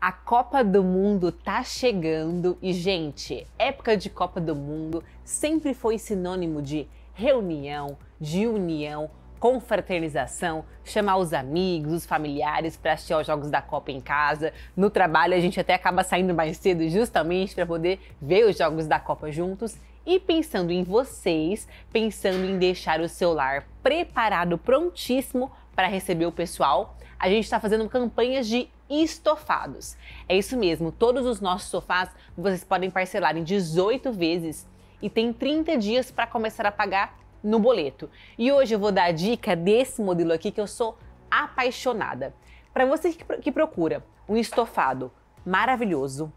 A Copa do Mundo tá chegando e, gente, época de Copa do Mundo sempre foi sinônimo de reunião, de união, confraternização, chamar os amigos, os familiares para assistir aos jogos da Copa em casa. No trabalho, a gente até acaba saindo mais cedo justamente para poder ver os jogos da Copa juntos. E pensando em vocês, pensando em deixar o seu lar preparado, prontíssimo para receber o pessoal, a gente está fazendo campanhas de estofados. É isso mesmo, todos os nossos sofás vocês podem parcelar em 18 vezes e tem 30 dias para começar a pagar no boleto. E hoje eu vou dar a dica desse modelo aqui que eu sou apaixonada. Para você que procura um estofado maravilhoso,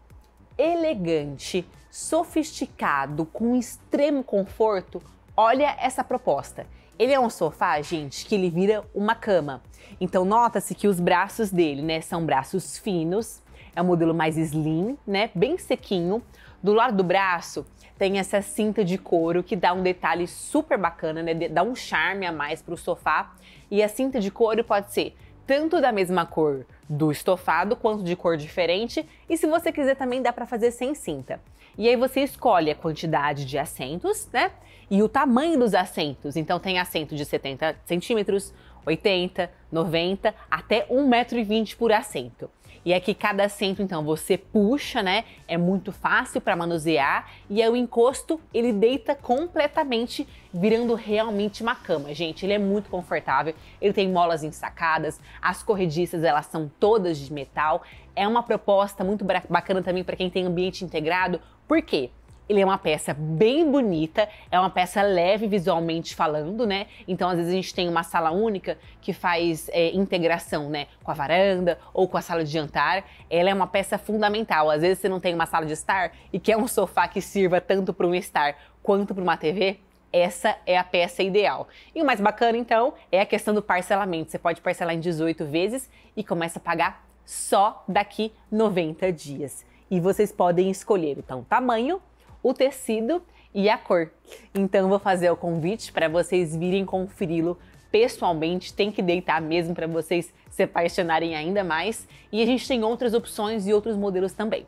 elegante, sofisticado, com extremo conforto, Olha essa proposta. Ele é um sofá, gente, que ele vira uma cama. Então nota-se que os braços dele, né, são braços finos. É um modelo mais slim, né, bem sequinho. Do lado do braço tem essa cinta de couro que dá um detalhe super bacana, né, dá um charme a mais para o sofá. E a cinta de couro pode ser tanto da mesma cor do estofado, quanto de cor diferente, e se você quiser também dá para fazer sem cinta. E aí você escolhe a quantidade de assentos, né? E o tamanho dos assentos. Então tem assento de 70 centímetros, 80, 90, até 1,20m por assento. E aqui é cada assento, então, você puxa, né? É muito fácil para manusear e aí o encosto, ele deita completamente, virando realmente uma cama. Gente, ele é muito confortável, ele tem molas ensacadas, as corrediças, elas são todas de metal. É uma proposta muito bacana também para quem tem ambiente integrado. Por quê? Ele é uma peça bem bonita, é uma peça leve visualmente falando, né? Então, às vezes, a gente tem uma sala única que faz é, integração, né? Com a varanda ou com a sala de jantar. Ela é uma peça fundamental. Às vezes, você não tem uma sala de estar e quer um sofá que sirva tanto para um estar quanto para uma TV essa é a peça ideal. E o mais bacana, então, é a questão do parcelamento. Você pode parcelar em 18 vezes e começa a pagar só daqui 90 dias. E vocês podem escolher, então, o tamanho, o tecido e a cor. Então, vou fazer o convite para vocês virem conferi-lo pessoalmente, tem que deitar mesmo para vocês se apaixonarem ainda mais. E a gente tem outras opções e outros modelos também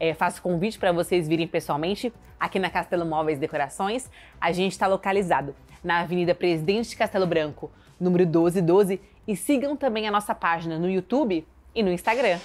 é, faço convite para vocês virem pessoalmente aqui na Castelo Móveis Decorações. A gente está localizado na Avenida Presidente de Castelo Branco, número 1212. E sigam também a nossa página no YouTube e no Instagram.